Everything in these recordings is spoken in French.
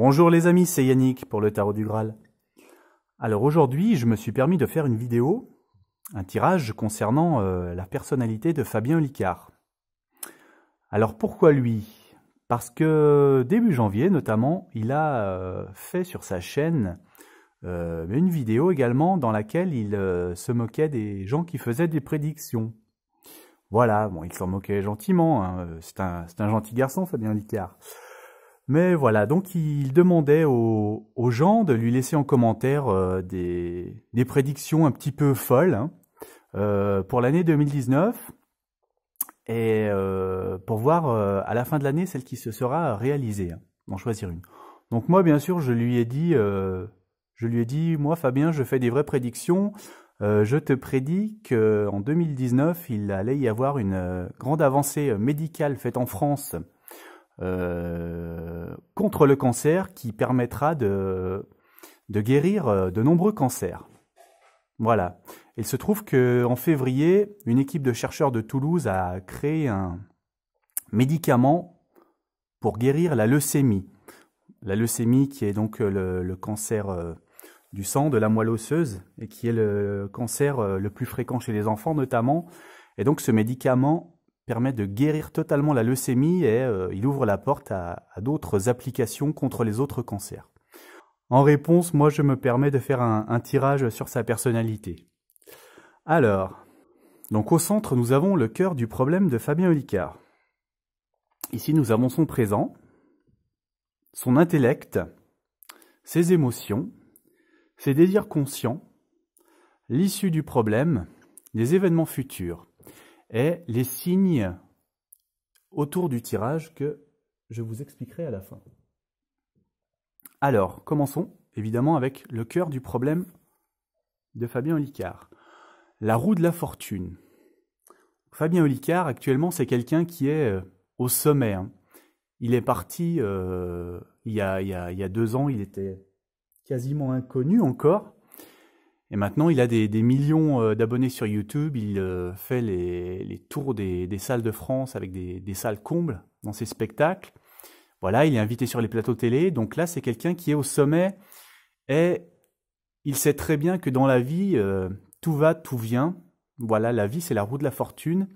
Bonjour les amis, c'est Yannick pour le Tarot du Graal. Alors aujourd'hui, je me suis permis de faire une vidéo, un tirage concernant euh, la personnalité de Fabien Licard. Alors pourquoi lui Parce que début janvier notamment, il a euh, fait sur sa chaîne euh, une vidéo également dans laquelle il se moquait des gens qui faisaient des prédictions. Voilà, bon, il s'en moquait gentiment, hein, c'est un, un gentil garçon Fabien Licard. Mais voilà, donc il demandait aux, gens de lui laisser en commentaire euh, des, prédictions un petit peu folles hein, euh, pour l'année 2019 et euh, pour voir à la fin de l'année celle qui se sera réalisée, hein, en choisir une. Donc moi, bien sûr, je lui ai dit, je lui ai dit, moi, Fabien, je fais des vraies prédictions. je te prédis qu'en 2019, il allait y avoir une grande avancée médicale faite en France euh, contre le cancer qui permettra de, de guérir euh, de nombreux cancers. Voilà. Il se trouve qu'en février, une équipe de chercheurs de Toulouse a créé un médicament pour guérir la leucémie. La leucémie qui est donc euh, le, cancer du sang, de la moelle osseuse, et qui est le cancer le plus fréquent chez les enfants notamment. Et donc ce médicament permet de guérir totalement la leucémie et euh, il ouvre la porte à, d'autres applications contre les autres cancers. En réponse, moi je me permets de faire un, un tirage sur sa personnalité. Alors, donc au centre, nous avons le cœur du problème de Fabien Olicard. Ici, nous avons son présent, son intellect, ses émotions, ses désirs conscients, l'issue du problème, les événements futurs et les signes autour du tirage que je vous expliquerai à la fin. Alors, commençons évidemment avec le cœur du problème de Fabien Olicard. La roue de la fortune. Fabien Olicard, actuellement, c'est quelqu'un qui est euh, au sommet. Hein. Il est parti euh, il y a deux ans, il était quasiment inconnu encore. Et maintenant, il a des, millions euh, d'abonnés sur YouTube. Il euh, fait les, tours des, salles de France avec des, salles combles dans ses spectacles. Voilà, il est invité sur les plateaux télé. Donc là, c'est quelqu'un qui est au sommet et il sait très bien que dans la vie, euh, tout va, tout vient. Voilà, la vie, c'est la roue de la fortune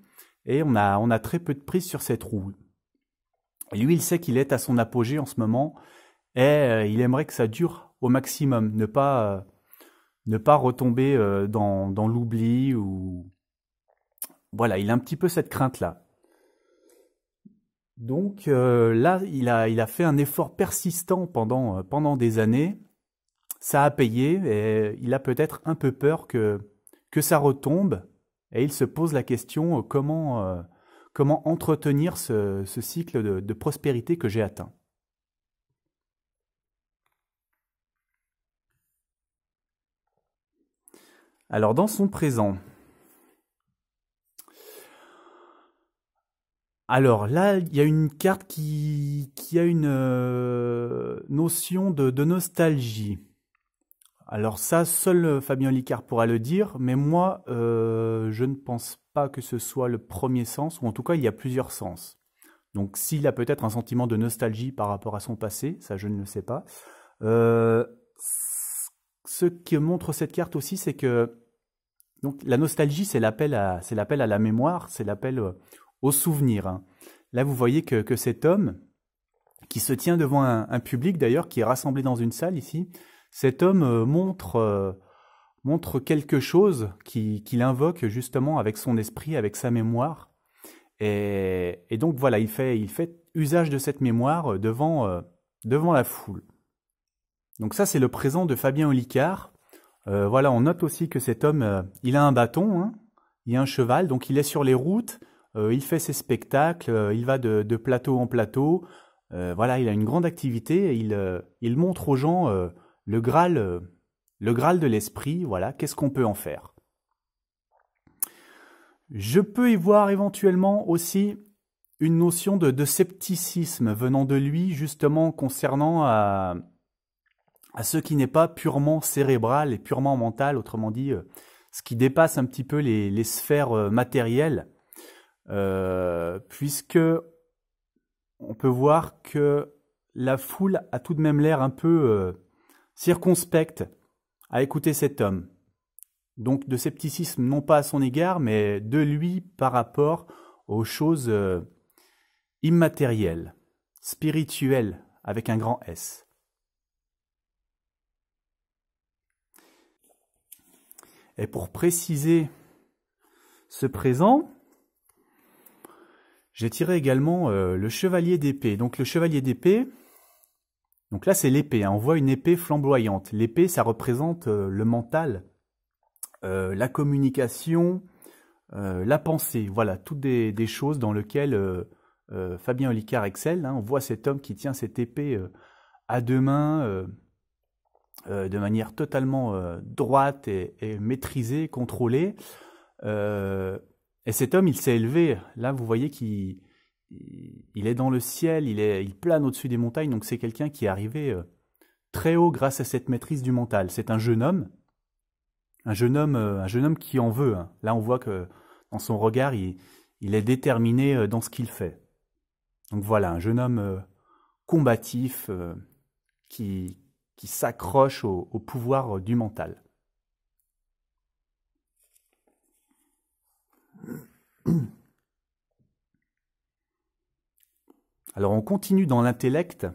et on a, on a très peu de prise sur cette roue. Et lui, il sait qu'il est à son apogée en ce moment et il aimerait que ça dure au maximum, ne pas ne pas retomber euh, dans, l'oubli ou voilà, il a un petit peu cette crainte là. Donc euh, là, il a, il a fait un effort persistant pendant, euh, pendant des années. Ça a payé et il a peut-être un peu peur que, que ça retombe et il se pose la question comment, comment entretenir ce, cycle de prospérité que j'ai atteint. Alors dans son présent, Alors là, il y a une carte qui, a une euh, notion de, nostalgie. Alors ça, seul euh, Fabien Licard pourra le dire, mais moi, euh, je ne pense pas que ce soit le premier sens, ou en tout cas, il y a plusieurs sens. Donc s'il a peut-être un sentiment de nostalgie par rapport à son passé, ça je ne le sais pas. ce que montre cette carte aussi, c'est que donc la nostalgie, c'est l'appel à, c'est l'appel à la mémoire, c'est l'appel euh, au souvenir. Hein. Là, vous voyez que, que, cet homme, qui se tient devant un, public d'ailleurs, qui est rassemblé dans une salle ici, cet homme euh, montre, euh, montre quelque chose qu'il qui invoque justement avec son esprit, avec sa mémoire. Et, donc voilà, il fait, il fait usage de cette mémoire devant, devant la foule. Donc ça, c'est le présent de Fabien Olicard euh, voilà, on note aussi que cet homme, euh, il a un bâton, hein, il a un cheval, donc il est sur les routes, euh, il fait ses spectacles, il va de, plateau en plateau. voilà, il a une grande activité il, il montre aux gens le Graal, le Graal de l'esprit. Voilà, qu'est-ce qu'on peut en faire Je peux y voir éventuellement aussi une notion de, de scepticisme venant de lui, justement concernant à ce qui n'est pas purement cérébral et purement mental, autrement dit, euh, ce qui dépasse un petit peu les, sphères euh, matérielles, euh, puisque on peut voir que la foule a tout de même l'air un peu circonspecte à écouter cet homme. Donc de scepticisme non pas à son égard, mais de lui par rapport aux choses immatérielles, spirituelles, avec un grand S. Et pour préciser ce présent, j'ai tiré également euh, le chevalier d'épée. Donc le chevalier d'épée, donc là c'est l'épée, hein. on voit une épée flamboyante. L'épée, ça représente euh, le mental, euh, la communication, la pensée. Voilà, toutes des, choses dans lesquelles Fabien Olicard excelle. Hein. On voit cet homme qui tient cette épée à deux mains, euh, de manière totalement euh, droite et, maîtrisée, contrôlée. Euh, et cet homme, il s'est élevé. Là, vous voyez qu'il il est dans le ciel, il, plane au-dessus des montagnes. Donc c'est quelqu'un qui est arrivé très haut grâce à cette maîtrise du mental. C'est un jeune homme, un jeune homme, un jeune homme qui en veut. Hein. Là, on voit que dans son regard, il, il est déterminé dans ce qu'il fait. Donc voilà, un jeune homme combatif qui, qui s'accroche au, pouvoir euh, du mental. Alors on continue dans l'intellect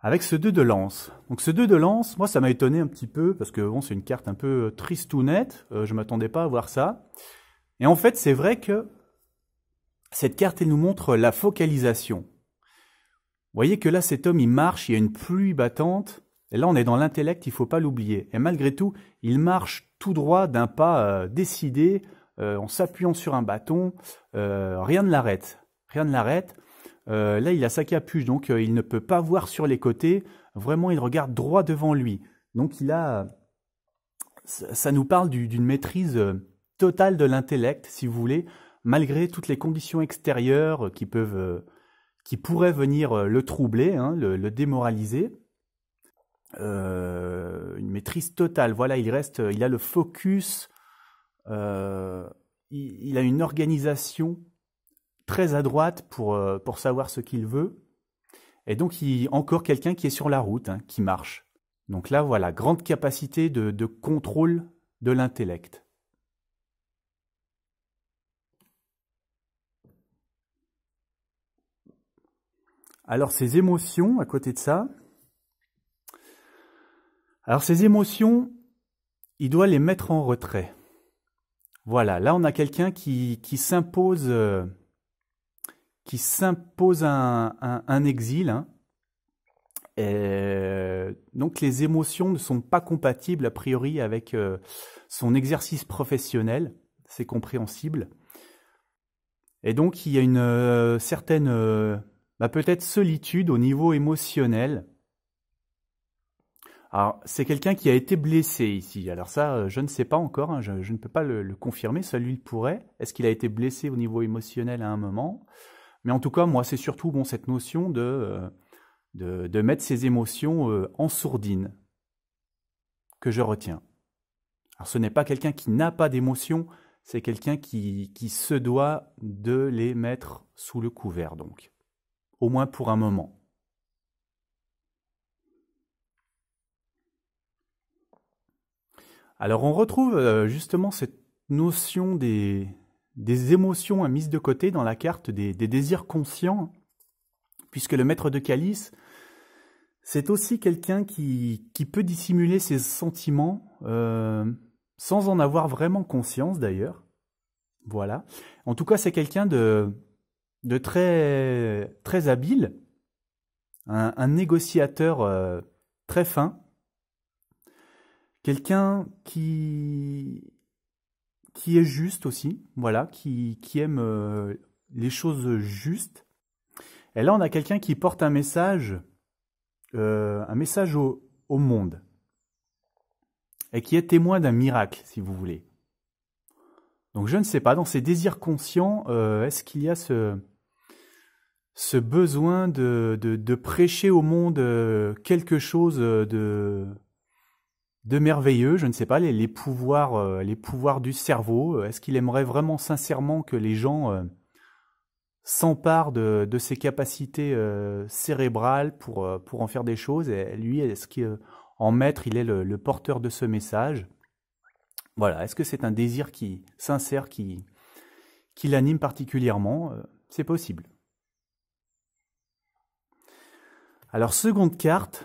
avec ce 2 de lance. Donc ce 2 de lance, moi ça m'a étonné un petit peu parce que bon, c'est une carte un peu euh, triste ou nette. Euh, je ne m'attendais pas à voir ça. Et en fait c'est vrai que cette carte elle nous montre la focalisation voyez que là, cet homme, il marche, il y a une pluie battante. Et là, on est dans l'intellect, il ne faut pas l'oublier. Et malgré tout, il marche tout droit d'un pas euh, décidé, euh, en s'appuyant sur un bâton. Euh, rien ne l'arrête. Rien ne l'arrête. là, il a sa capuche, donc il ne peut pas voir sur les côtés. Vraiment, il regarde droit devant lui. Donc, il a. Ça, nous parle d'une maîtrise totale de l'intellect, si vous voulez, malgré toutes les conditions extérieures qui peuvent qui pourrait venir euh, le troubler, hein, le, démoraliser. Euh, une maîtrise totale. Voilà, il reste, euh, il a le focus, il, a une organisation très à droite pour, pour savoir ce qu'il veut. Et donc, il, encore quelqu'un qui est sur la route, hein, qui marche. Donc là, voilà, grande capacité de contrôle de l'intellect. Alors ces émotions, à côté de ça, alors ces émotions, il doit les mettre en retrait. Voilà, là on a quelqu'un qui, qui s'impose, euh, qui s'impose un, un, exil. Hein. Euh, donc les émotions ne sont pas compatibles a priori avec euh, son exercice professionnel, c'est compréhensible. Et donc il y a une certaine bah, peut-être solitude au niveau émotionnel. Alors, c'est quelqu'un qui a été blessé ici. Alors ça, euh, je ne sais pas encore, hein. je, ne peux pas le, confirmer, ça lui le pourrait. Est-ce qu'il a été blessé au niveau émotionnel à un moment Mais en tout cas, moi, c'est surtout bon, cette notion de, euh, de, mettre ses émotions euh, en sourdine que je retiens. Alors ce n'est pas quelqu'un qui n'a pas d'émotions, c'est quelqu'un qui, qui se doit de les mettre sous le couvert donc au moins pour un moment. Alors on retrouve euh, justement cette notion des, émotions émotions mise de côté dans la carte des, désirs conscients, puisque le maître de calice, c'est aussi quelqu'un qui, peut dissimuler ses sentiments euh, sans en avoir vraiment conscience d'ailleurs. Voilà. En tout cas, c'est quelqu'un de, de très, très habile, un, négociateur euh, très fin, quelqu'un qui, qui est juste aussi, voilà, qui, qui aime euh, les choses justes. Et là, on a quelqu'un qui porte un message, euh, un message au, monde, et qui est témoin d'un miracle, si vous voulez. Donc je ne sais pas, dans ses désirs conscients, est-ce qu'il y a ce, ce besoin de, de, prêcher au monde euh, quelque chose euh, de, de merveilleux, je ne sais pas, les, pouvoirs, euh, les pouvoirs du cerveau. Est-ce qu'il aimerait vraiment sincèrement que les gens s'emparent de, ses capacités cérébrales pour, pour en faire des choses Et lui, est-ce qu'en maître, il est le, le, porteur de ce message Voilà, est-ce que c'est un désir qui sincère qui, qui l'anime particulièrement C'est possible. Alors, seconde carte,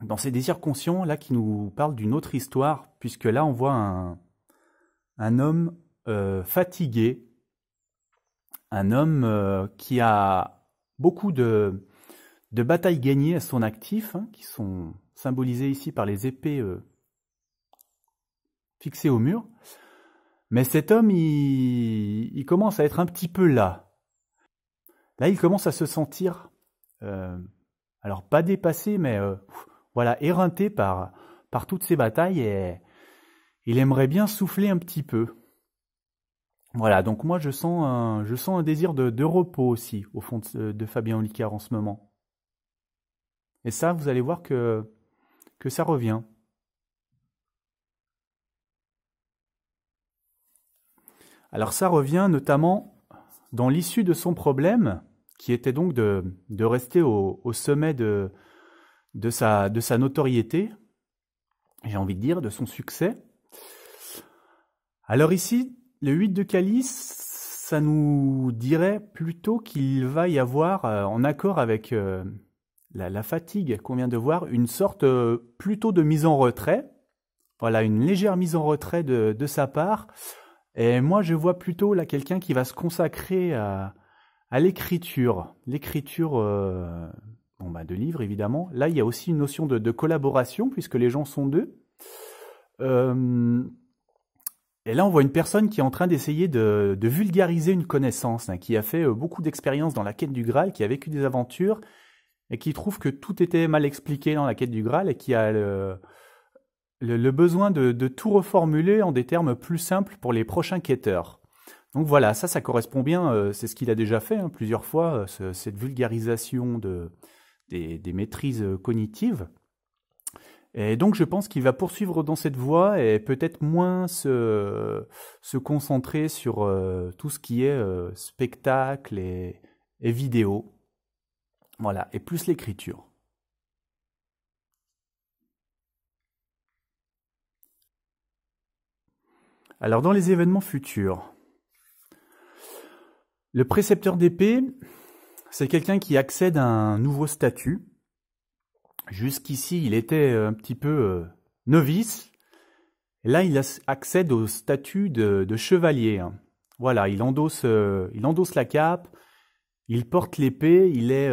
dans ces désirs conscients, là, qui nous parle d'une autre histoire, puisque là, on voit un, homme euh, fatigué, un homme euh, qui a beaucoup de, de, batailles gagnées à son actif, hein, qui sont symbolisées ici par les épées euh, fixées au mur. Mais cet homme, il commence à être un petit peu là. Là, il commence à se sentir euh, alors pas dépassé, mais euh, voilà, éreinté par, par toutes ces batailles et il aimerait bien souffler un petit peu. Voilà, donc moi je sens un, je sens un désir de, repos aussi au fond de, de, Fabien Olicard en ce moment. Et ça, vous allez voir que, que ça revient. Alors ça revient notamment dans l'issue de son problème, qui était donc de, de rester au, sommet de, de, sa, de sa notoriété, j'ai envie de dire, de son succès. Alors ici, le 8 de calice, ça nous dirait plutôt qu'il va y avoir, euh, en accord avec euh, la, fatigue qu'on vient de voir, une sorte euh, plutôt de mise en retrait. Voilà, une légère mise en retrait de, de sa part. Et moi, je vois plutôt là quelqu'un qui va se consacrer à, à l'écriture. L'écriture euh, bon, bah, de livres, évidemment. Là, il y a aussi une notion de, collaboration, puisque les gens sont deux. Euh, et là, on voit une personne qui est en train d'essayer de, vulgariser une connaissance, hein, qui a fait euh, beaucoup d'expériences dans la quête du Graal, qui a vécu des aventures, et qui trouve que tout était mal expliqué dans la quête du Graal, et qui a le, besoin de tout reformuler en des termes plus simples pour les prochains quêteurs. Donc voilà, ça, ça correspond bien, euh, c'est ce qu'il a déjà fait hein, plusieurs fois, euh, cette vulgarisation des, maîtrises euh, cognitives. Et donc je pense qu'il va poursuivre dans cette voie et peut-être moins se, concentrer sur tout ce qui est spectacle et, et vidéo. Voilà, et plus l'écriture. Alors dans les événements futurs, le précepteur d'épée, c'est quelqu'un qui accède à un nouveau statut. Jusqu'ici, il était euh, un petit peu euh, novice. Là, il accède au statut de, chevalier. Hein. Voilà, il endosse, euh, il endosse la cape, il porte l'épée, il est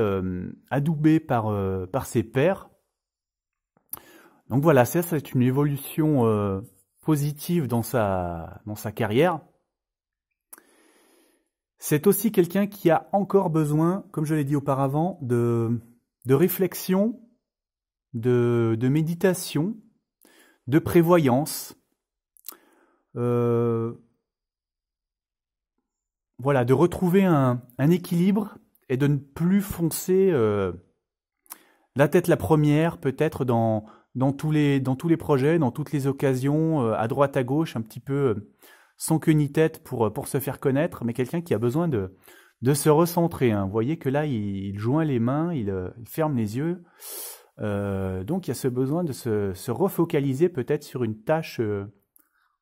adoubé par, par ses pairs. Donc voilà, ça c'est une évolution positive dans sa, dans sa carrière. C'est aussi quelqu'un qui a encore besoin, comme je l'ai dit auparavant, de, de réflexion, de, de, méditation, de prévoyance, euh, voilà, de retrouver un, équilibre et de ne plus foncer euh, la tête la première, peut-être dans, dans, tous les, dans tous les projets, dans toutes les occasions, euh, à droite, à gauche, un petit peu sans queue ni tête pour, euh, pour se faire connaître, mais quelqu'un qui a besoin de, de se recentrer. Hein. Vous voyez que là, il, joint les mains, il, euh, ferme les yeux. Euh, donc il y a ce besoin de se, refocaliser peut-être sur une tâche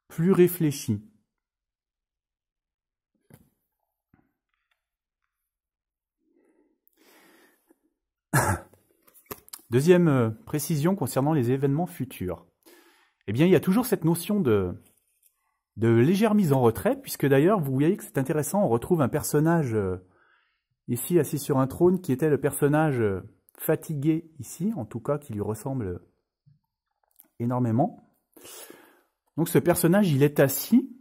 plus réfléchie. Deuxième précision concernant les événements futurs. Eh bien, il y a toujours cette notion de, de légère mise en retrait, puisque d'ailleurs, vous voyez que c'est intéressant, on retrouve un personnage euh, ici assis sur un trône qui était le personnage euh, fatigué ici, en tout cas qui lui ressemble euh, énormément. Donc ce personnage, il est assis.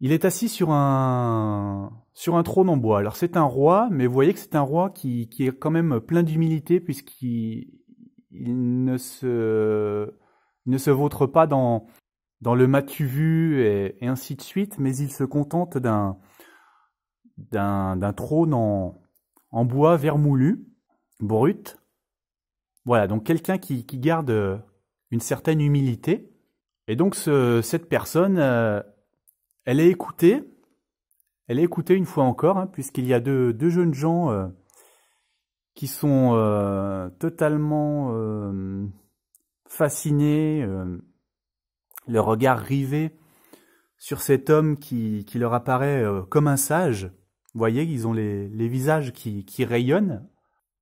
Il est assis sur un, sur un trône en bois. Alors c'est un roi, mais vous voyez que c'est un roi qui, est quand même plein d'humilité puisqu'il ne se, ne se vautre pas dans, dans le matuvu vu et, ainsi de suite, mais il se contente d'un d'un trône en, en bois vermoulu, brut. Voilà, donc quelqu'un qui, qui, garde une certaine humilité. Et donc ce, cette personne, euh, elle est écoutée, elle est écoutée une fois encore, hein, puisqu'il y a deux, deux jeunes gens euh, qui sont euh, totalement fascinés le regard rivé sur cet homme qui, qui leur apparaît euh, comme un sage. Vous voyez, ils ont les, les visages qui, qui rayonnent.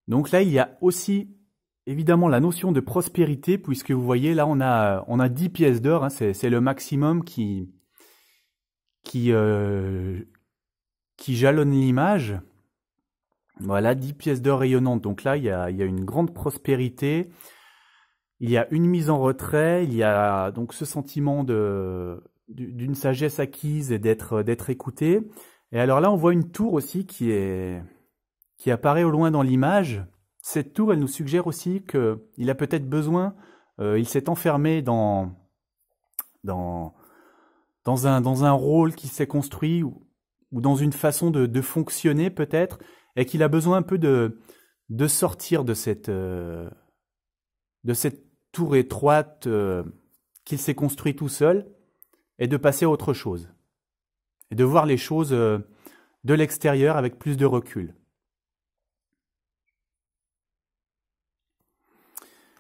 Donc là, il y a aussi évidemment la notion de prospérité, puisque vous voyez, là, on a, on a 10 pièces d'or, hein, c'est le maximum qui, qui, euh, qui jalonne l'image. Voilà, 10 pièces d'or rayonnantes. Donc là, il y a, il y a une grande prospérité il y a une mise en retrait, il y a donc ce sentiment de d'une sagesse acquise et d'être d'être écouté. Et alors là, on voit une tour aussi qui est qui apparaît au loin dans l'image. Cette tour, elle nous suggère aussi qu'il a peut-être besoin, euh, il s'est enfermé dans dans dans un dans un rôle qui s'est construit ou, dans une façon de, fonctionner peut-être et qu'il a besoin un peu de de sortir de cette euh, de cette tour étroite euh, qu'il s'est construit tout seul et de passer à autre chose. Et de voir les choses euh, de l'extérieur avec plus de recul.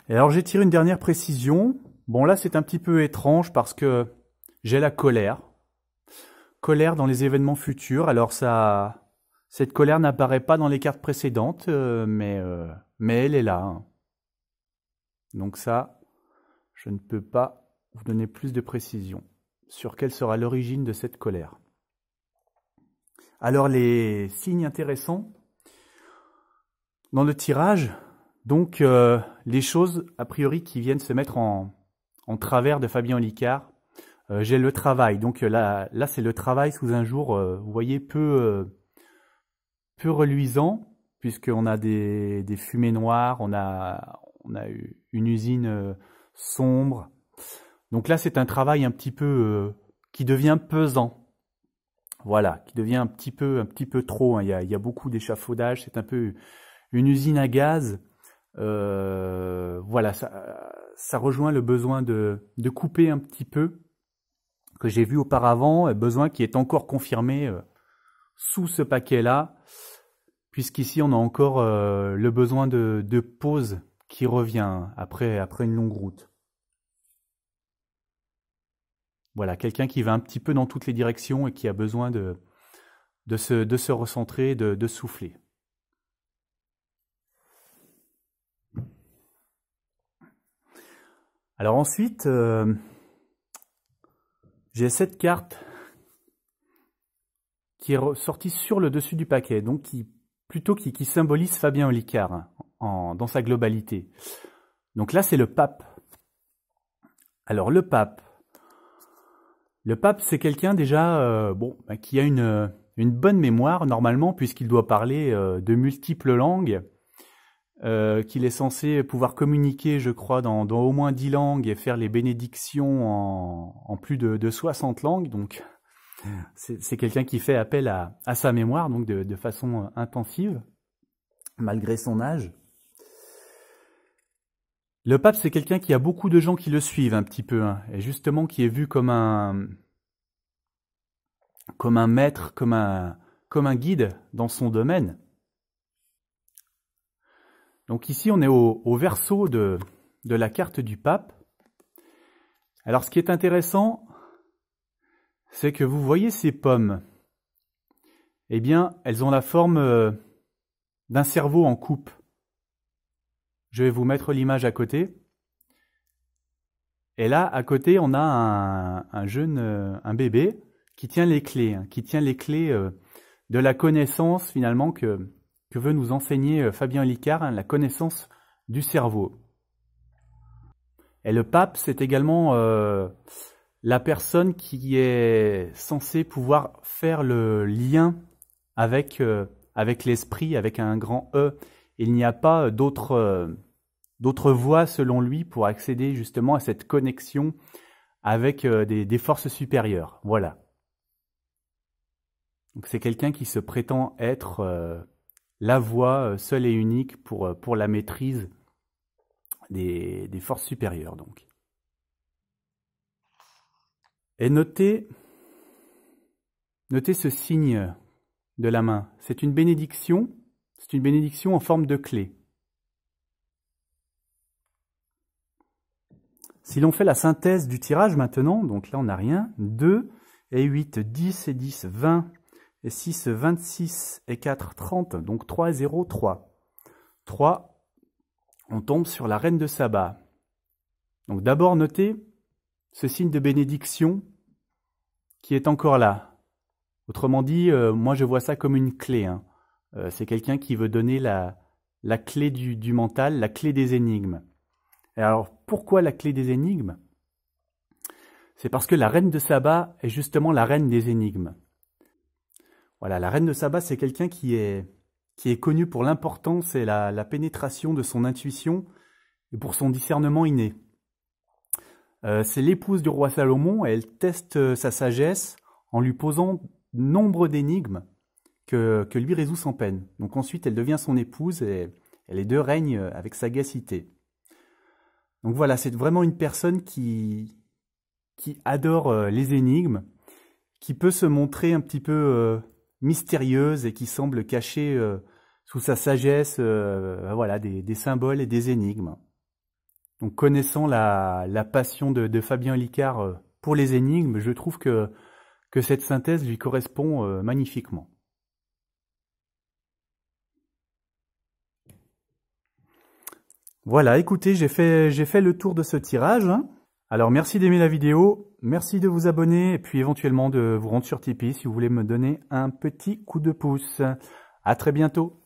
alors j'ai tiré une dernière précision. Bon là c'est un petit peu étrange parce que j'ai la colère. Colère dans les événements futurs. Alors ça, cette colère n'apparaît pas dans les cartes précédentes, euh, mais, mais elle est là. Hein. Donc ça, je ne peux pas vous donner plus de précision sur quelle sera l'origine de cette colère. Alors les signes intéressants dans le tirage, donc euh, les choses a priori qui viennent se mettre en, travers de Fabien Licard. Euh, j'ai le travail, donc euh, là, là c'est le travail sous un jour, vous voyez, peu, peu reluisant, puisqu'on a des, des, fumées noires, on a, on a eu une usine euh, sombre. Donc là, c'est un travail un petit peu euh, qui devient pesant. Voilà, qui devient un petit peu, un petit peu trop. Hein. Il, y a, beaucoup d'échafaudage. C'est un peu une usine à gaz. Euh, voilà, ça, rejoint le besoin de, couper un petit peu que j'ai vu auparavant, besoin qui est encore confirmé sous ce paquet-là, puisqu'ici on a encore le besoin de, de pause qui revient après, après une longue route. Voilà, quelqu'un qui va un petit peu dans toutes les directions et qui a besoin de, se, de se recentrer, de, souffler. Alors ensuite, euh, j'ai cette carte qui est sortie sur le dessus du paquet, donc qui plutôt qui, qui symbolise Fabien Olicard dans sa globalité. Donc là, c'est le pape. Alors le pape, le pape, c'est quelqu'un déjà euh, bon, bah, qui a une, euh, une, bonne mémoire normalement, puisqu'il doit parler euh, de multiples langues, qu'il est censé pouvoir communiquer, je crois, dans, au moins dix langues et faire les bénédictions en, plus de, de, 60 langues. Donc, c'est quelqu'un qui fait appel à, sa mémoire, donc de façon intensive, malgré son âge. Le pape, c'est quelqu'un qui a beaucoup de gens qui le suivent un petit peu, hein, et justement qui est vu comme un, comme un maître, comme un, comme un guide dans son domaine. Donc ici, on est au, verso de, de la carte du pape. Alors ce qui est intéressant, c'est que vous voyez ces pommes. Eh bien, elles ont la forme euh, d'un cerveau en coupe. Je vais vous mettre l'image à côté. Et là, à côté, on a un, jeune, euh, un bébé qui tient les clés, hein, qui tient les clés euh, de la connaissance finalement que, veut nous enseigner euh, Fabien Licard, hein, la connaissance du cerveau. Et le pape, c'est également la personne qui est censée pouvoir faire le lien avec, avec l'esprit, avec un grand E il n'y a pas euh, d'autre euh, voie, selon lui, pour accéder justement à cette connexion avec euh, des, forces supérieures. Voilà. Donc c'est quelqu'un qui se prétend être la voie seule et unique pour, pour la maîtrise des, des forces supérieures. Donc. Et notez, notez ce signe de la main. C'est une bénédiction c'est une bénédiction en forme de clé. Si l'on fait la synthèse du tirage maintenant, donc là on n'a rien, 2 et 8, 10 et 10, 20 et 6, 26 et 4, 30, donc 3 et 0, 3. 3, on tombe sur la reine de Saba. Donc d'abord notez ce signe de bénédiction qui est encore là. Autrement dit, euh, moi je vois ça comme une clé. Hein. Euh, c'est quelqu'un qui veut donner la, la clé du, mental, la clé des énigmes. alors, pourquoi la clé des énigmes C'est parce que la reine de Saba est justement la reine des énigmes. Voilà, la reine de Saba, c'est quelqu'un qui est, qui est connu pour l'importance et la, pénétration de son intuition et pour son discernement inné. Euh, c'est l'épouse du roi Salomon et elle teste euh, sa sagesse en lui posant nombre d'énigmes que, lui résout sans peine. Donc ensuite, elle devient son épouse et, les deux règnent euh, avec sagacité. Donc voilà, c'est vraiment une personne qui, qui adore euh, les énigmes, qui peut se montrer un petit peu euh, mystérieuse et qui semble cacher sous sa sagesse voilà, des, symboles et des énigmes. Donc connaissant la, passion de, de Fabien Licard pour les énigmes, je trouve que, que cette synthèse lui correspond magnifiquement. Voilà, écoutez, j'ai fait, j'ai fait le tour de ce tirage. Hein. Alors merci d'aimer la vidéo, merci de vous abonner et puis éventuellement de vous rendre sur Tipeee si vous voulez me donner un petit coup de pouce. À très bientôt